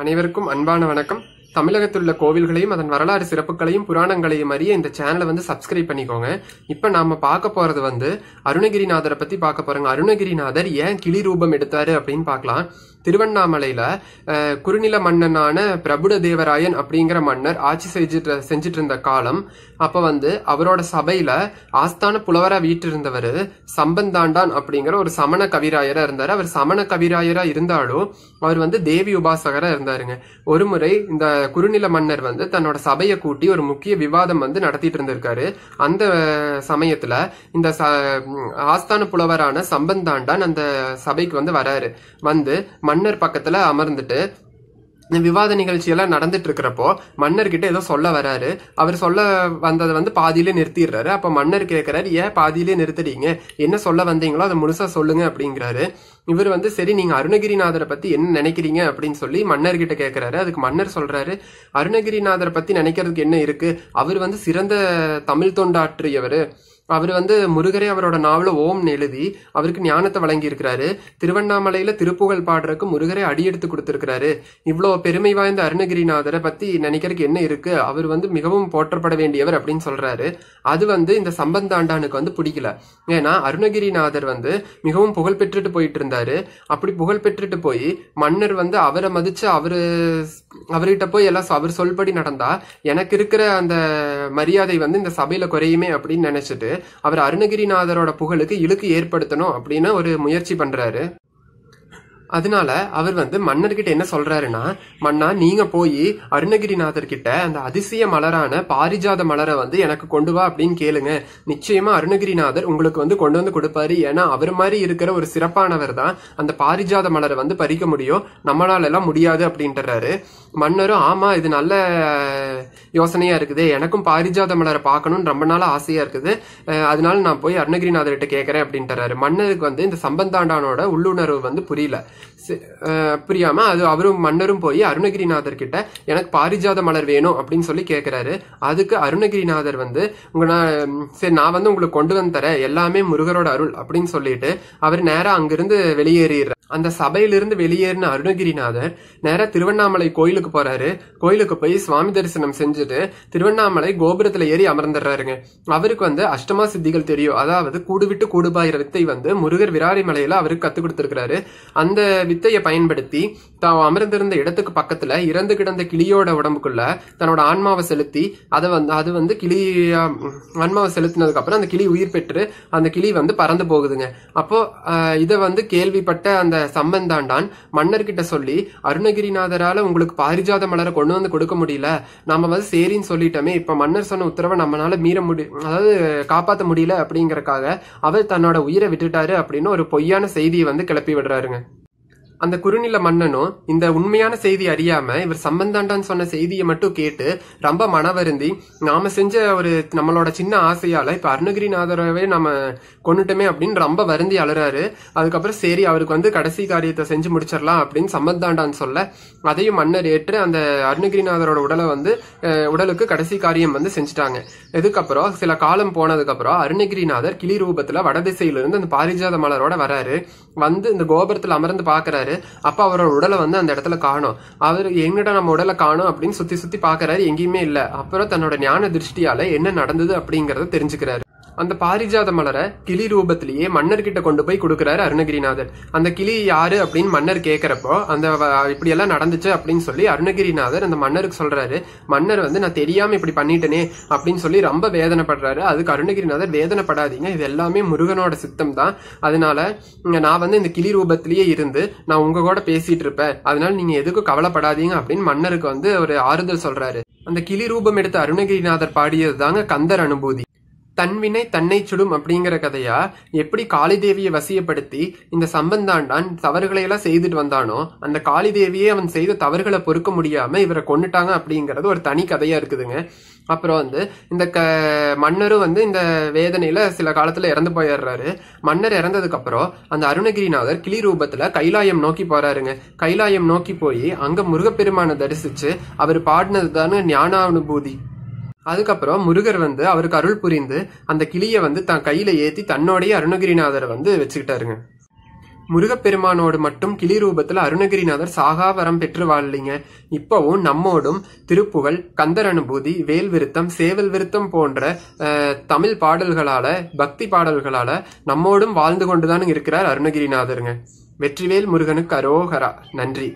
அனைவருக்கும் அன்பான வணக்கம் தமிழகத்தில் உள்ள கோவில்களையும் அதன் வரலாறு சிறப்புகளையும் புராணங்களையும் அறிய இந்த சேனலை வந்து சப்ஸ்கிரைப் பண்ணிக்கோங்க இப்போ நாம பார்க்க போகிறது வந்து அருணகிரிநாதரை பற்றி பார்க்க போகிறோங்க அருணகிரிநாதர் ஏன் கிளி ரூபம் எடுத்தார் அப்படின்னு பார்க்கலாம் திருவண்ணாமலையில் குறுநில மன்னனான பிரபுட தேவராயன் அப்படிங்கிற மன்னர் ஆட்சி செஞ்சுட்டு செஞ்சிட்டு இருந்த காலம் அப்போ வந்து அவரோட சபையில் ஆஸ்தான புலவராக வீட்டிருந்தவர் சம்பந்தாண்டான் அப்படிங்கிற ஒரு சமண கவிராயராக இருந்தார் அவர் சமண கவிராயராக இருந்தாலும் அவர் வந்து தேவி உபாசகராக இருந்தாருங்க ஒரு முறை இந்த குறுநில மன்னர் வந்து தன்னோட சபையை கூட்டி ஒரு முக்கிய விவாதம் வந்து நடத்திட்டு இருந்திருக்காரு அந்த சமயத்தில் இந்த ஆஸ்தான புலவரான சம்பந்தாண்டான் அந்த சபைக்கு வந்து வராரு வந்து மன்னர் பக்கத்துல அமர்ந்துட்டு விவாத நிகழ்ச்சியெல்லாம் நடந்துட்டு இருக்கிறப்போ மன்னர்கிட்ட ஏதோ சொல்ல வராரு அவர் சொல்ல வந்ததை வந்து பாதியிலே நிறுத்திடுறாரு அப்போ மன்னர் கேட்குறாரு ஏன் பாதியிலே நிறுத்துறீங்க என்ன சொல்ல வந்தீங்களோ அதை முழுசா சொல்லுங்க அப்படிங்கிறாரு இவர் வந்து சரி நீங்க அருணகிரிநாதரை பத்தி என்ன நினைக்கிறீங்க அப்படின்னு சொல்லி மன்னர் கிட்ட கேட்கிறாரு அதுக்கு மன்னர் சொல்றாரு அருணகிரிநாதரை பத்தி நினைக்கிறதுக்கு என்ன இருக்கு அவர் வந்து சிறந்த தமிழ் தொண்டாற்றியவர் அவர் வந்து முருகரே அவரோட நாவல ஓம்னு எழுதி அவருக்கு ஞானத்தை வழங்கியிருக்கிறாரு திருவண்ணாமலையில திருப்புகழ் பாடுறதுக்கு முருகரே அடியெடுத்து கொடுத்துருக்கிறாரு இவ்வளோ பெருமை வாய்ந்த அருணகிரிநாதரை பத்தி நினைக்கிறதுக்கு என்ன இருக்கு அவர் வந்து மிகவும் போற்றப்பட வேண்டியவர் அப்படின்னு சொல்றாரு அது வந்து இந்த சம்பந்தாண்டானுக்கு வந்து பிடிக்கல ஏன்னா அருணகிரிநாதர் வந்து மிகவும் புகழ் பெற்றுட்டு போயிட்டு இருந்தாரு அப்படி புகழ் பெற்றுட்டு போய் மன்னர் வந்து அவரை மதிச்சு அவரு அவர்கிட்ட போய் எல்லாம் அவர் சொல்படி நடந்தா எனக்கு இருக்கிற அந்த மரியாதை வந்து இந்த சபையில குறையுமே அப்படின்னு நினைச்சிட்டு அவர் அருணகிரிநாதரோட புகழுக்கு இழுக்கு ஏற்படுத்தணும் அப்படின்னு ஒரு முயற்சி பண்றாரு அதனால அவர் வந்து மன்னர்கிட்ட என்ன சொல்றாருன்னா மன்னா நீங்க போய் அருணகிரிநாதர் கிட்ட அந்த அதிசய மலரான பாரிஜாத மலரை வந்து எனக்கு கொண்டு வா அப்படின்னு கேளுங்க நிச்சயமா அருணகிரிநாதர் உங்களுக்கு வந்து கொண்டு வந்து கொடுப்பாரு ஏன்னா அவர் மாதிரி இருக்கிற ஒரு சிறப்பானவர் தான் அந்த பாரிஜாத மலரை வந்து பறிக்க முடியும் நம்மளால எல்லாம் முடியாது அப்படின்றாரு மன்னரும் ஆமா இது நல்ல யோசனையா இருக்குது எனக்கும் பாரிஜாத மலரை பார்க்கணும்னு ரொம்ப நாள் ஆசையா இருக்குது அதனால நான் போய் அருணகிரிநாதர்கிட்ட கேட்கறேன் அப்படின்றாரு மன்னருக்கு வந்து இந்த சம்பந்தாண்டானோட உள்ளுணர்வு வந்து புரியல புரியாம அது அவரும் மன்னரும் போய் அருணகிரிநாதர் கிட்ட எனக்கு பாரிஜாத மலர் வேணும் அப்படின்னு சொல்லி கேட்கிறாரு அதுக்கு அருணகிரிநாதர் வந்து உங்க நான் சரி நான் வந்து உங்களுக்கு கொண்டு வந்து தரேன் எல்லாமே முருகரோட அருள் அப்படின்னு சொல்லிட்டு அவர் நேரா அங்கிருந்து வெளியேறிடுறார் அந்த சபையிலிருந்து வெளியேறின அருணகிரிநாதர் நேரா திருவண்ணாமலை கோயிலுக்கு போறாரு கோயிலுக்கு போய் சுவாமி தரிசனம் செஞ்சுட்டு திருவண்ணாமலை கோபுரத்துல ஏறி அமர்ந்துடுறாருங்க அவருக்கு வந்து அஷ்டமா சித்திகள் தெரியும் அதாவது கூடுவிட்டு கூடுபாயிர வித்தை வந்து முருகர் விராரி மலையில அவருக்கு கத்து கொடுத்திருக்கிறாரு அந்த வித்தையை பயன்படுத்தி தான் அமர்ந்திருந்த இடத்துக்கு பக்கத்துல இறந்து கிடந்த கிளியோட உடம்புக்குள்ள தன்னோட ஆன்மாவை செலுத்தி அதை வந்து அது வந்து கிளி ஆன்மாவை செலுத்தினதுக்கு அப்புறம் அந்த கிளி உயிர் பெற்று அந்த கிளி வந்து பறந்து போகுதுங்க அப்போ இதை வந்து கேள்விப்பட்ட அந்த சம்பந்தாண்டான் மன்னர்கிட்ட சொல்லி அருணகிரிநாதரால உங்களுக்கு பாரிஜாத மலரை கொண்டு வந்து கொடுக்க முடியல நம்ம வந்து சரின்னு சொல்லிட்டோமே இப்ப மன்னர் சொன்ன உத்தரவை நம்மளால மீற முடி அதாவது காப்பாற்ற முடியல அப்படிங்கறக்காக அவர் தன்னோட உயிரை விட்டுட்டாரு அப்படின்னு ஒரு பொய்யான செய்தியை வந்து கிளப்பி விடுறாருங்க அந்த குறுநில மன்னனும் இந்த உண்மையான செய்தி அறியாம இவர் சம்பந்தாண்டான்னு சொன்ன செய்தியை மட்டும் கேட்டு ரொம்ப மனவருந்தி நாம செஞ்ச ஒரு நம்மளோட சின்ன ஆசையால இப்ப அருணகிரிநாதரவே நம்ம கொண்டுட்டோமே அப்படின்னு ரொம்ப வருந்தி அழுறாரு அதுக்கப்புறம் சரி அவருக்கு வந்து கடைசி காரியத்தை செஞ்சு முடிச்சிடலாம் அப்படின்னு சம்பந்தாண்டான்னு சொல்ல அதையும் மன்னர் ஏற்று அந்த அருணகிரிநாதரோட உடலை வந்து உடலுக்கு கடைசி காரியம் வந்து செஞ்சுட்டாங்க இதுக்கப்புறம் சில காலம் போனதுக்கப்புறம் அருணகிரிநாதர் கிளி ரூபத்துல வடதிசையிலிருந்து அந்த பாரிஜாத மலரோட வராரு வந்து இந்த கோபுரத்தில் அமர்ந்து பாக்குறாரு பார்க்குறாரு அப்போ அவரோட உடலை வந்து அந்த இடத்துல காணும் அவர் எங்கடா நம்ம உடலை காணும் அப்படின்னு சுத்தி சுத்தி பாக்குறாரு எங்கேயுமே இல்ல அப்புறம் தன்னோட ஞான திருஷ்டியால என்ன நடந்தது அப்படிங்கறத தெரிஞ்சுக்கிறாரு அந்த பாரிஜாத மலரை கிளி ரூபத்திலேயே மன்னர்கிட்ட கொண்டு போய் கொடுக்குறாரு அருணகிரிநாதர் அந்த கிளி யாரு அப்படின்னு மன்னர் கேட்கிறப்போ அந்த இப்படி எல்லாம் நடந்துச்சு அப்படின்னு சொல்லி அருணகிரிநாதர் அந்த மன்னருக்கு சொல்றாரு மன்னர் வந்து நான் தெரியாம இப்படி பண்ணிட்டேனே அப்படின்னு சொல்லி ரொம்ப வேதனைப்படுறாரு அதுக்கு அருணகிரிநாதர் வேதனைப்படாதீங்க இது எல்லாமே முருகனோட சித்தம் தான் அதனால நான் வந்து இந்த கிளி ரூபத்திலேயே இருந்து நான் உங்க கூட பேசிட்டு இருப்பேன் அதனால நீங்க எதுக்கும் கவலைப்படாதீங்க அப்படின்னு மன்னருக்கு வந்து ஒரு ஆறுதல் சொல்றாரு அந்த கிளி ரூபம் எடுத்த அருணகிரிநாதர் பாடியது தாங்க கந்தர் அனுபூதி தன்வினை தன்னை சுடும் அப்படிங்கிற கதையா எப்படி காளிதேவியை வசியப்படுத்தி இந்த சம்பந்தாண்டான் தவறுகளை எல்லாம் செய்துட்டு வந்தானோ அந்த காளிதேவியே அவன் செய்த தவறுகளை பொறுக்க முடியாம இவரை கொண்டுட்டாங்க அப்படிங்கிறது ஒரு தனி கதையா இருக்குதுங்க அப்புறம் வந்து இந்த க மன்னரும் வந்து இந்த வேதனையில சில காலத்துல இறந்து போயிடுறாரு மன்னர் இறந்ததுக்கு அப்புறம் அந்த அருணகிரிநாதர் கிளி ரூபத்துல கைலாயம் நோக்கி போறாருங்க கைலாயம் நோக்கி போய் அங்க முருகப்பெருமானை தரிசிச்சு அவர் பாடினதுதானு ஞானானுபூதி அதுக்கப்புறம் முருகர் வந்து அவருக்கு அருள் புரிந்து அந்த கிளியை வந்து தன் கையில ஏத்தி தன்னோடைய அருணகிரிநாதரை வந்து வச்சுக்கிட்டாருங்க முருகப்பெருமானோடு மட்டும் கிளி ரூபத்தில் அருணகிரிநாதர் சாகாவரம் பெற்று வாழ்லிங்க இப்போவும் நம்மோடும் திருப்புகழ் கந்தர் அனுபூதி வேல் விருத்தம் சேவல் விருத்தம் போன்ற தமிழ் பாடல்களால பக்தி பாடல்களால நம்மோடும் வாழ்ந்து கொண்டுதான் இருக்கிறார் அருணகிரிநாதருங்க வெற்றிவேல் முருகனுக்கு அரோகரா நன்றி